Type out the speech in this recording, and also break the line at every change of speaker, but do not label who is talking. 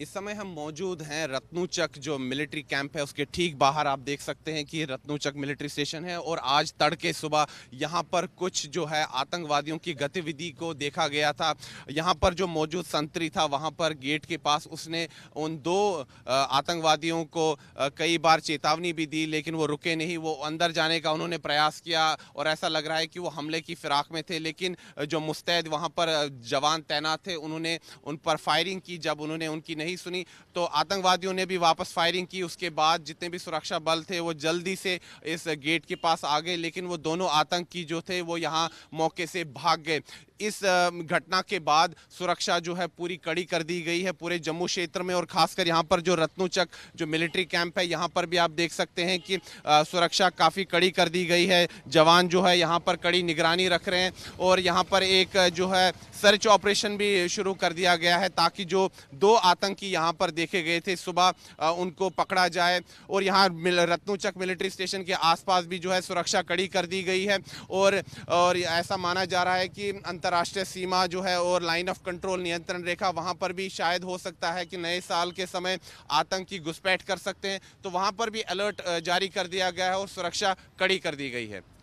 इस समय हम मौजूद हैं रत्नूचक जो मिलिट्री कैंप है उसके ठीक बाहर आप देख सकते हैं कि रत्नूचक मिलिट्री स्टेशन है और आज तड़के सुबह यहाँ पर कुछ जो है आतंकवादियों की गतिविधि को देखा गया था यहाँ पर जो मौजूद संतरी था वहाँ पर गेट के पास उसने उन दो आतंकवादियों को कई बार चेतावनी भी दी लेकिन वो रुके नहीं वो अंदर जाने का उन्होंने प्रयास किया और ऐसा लग रहा है कि वो हमले की फिराक में थे लेकिन जो मुस्तैद वहाँ पर जवान तैनात थे उन्होंने उन पर फायरिंग की जब उन्होंने उनकी नहीं नहीं सुनी तो आतंकवादियों ने भी वापस फायरिंग की उसके बाद जितने भी सुरक्षा बल थे वो जल्दी से इस गेट के पास आ गए लेकिन वो दोनों आतंकी जो थे वो यहाँ मौके से भाग गए इस घटना के बाद सुरक्षा जो है पूरी कड़ी कर दी गई है पूरे जम्मू क्षेत्र में और खासकर यहाँ पर जो रत्नुचक जो मिलिट्री कैंप है यहाँ पर भी आप देख सकते हैं कि सुरक्षा काफ़ी कड़ी कर दी गई है जवान जो है यहाँ पर कड़ी निगरानी रख रहे हैं और यहाँ पर एक जो है सर्च ऑपरेशन भी शुरू कर दिया गया है ताकि जो दो आतंकी यहाँ पर देखे गए थे सुबह उनको पकड़ा जाए और यहाँ रत्नुचक मिलिट्री स्टेशन के आसपास भी जो है सुरक्षा कड़ी कर दी गई है और और ऐसा माना जा रहा है कि अंतर अंतर्राष्ट्रीय सीमा जो है और लाइन ऑफ कंट्रोल नियंत्रण रेखा वहाँ पर भी शायद हो सकता है कि नए साल के समय आतंकी घुसपैठ कर सकते हैं तो वहाँ पर भी अलर्ट जारी कर दिया गया है और सुरक्षा कड़ी कर दी गई है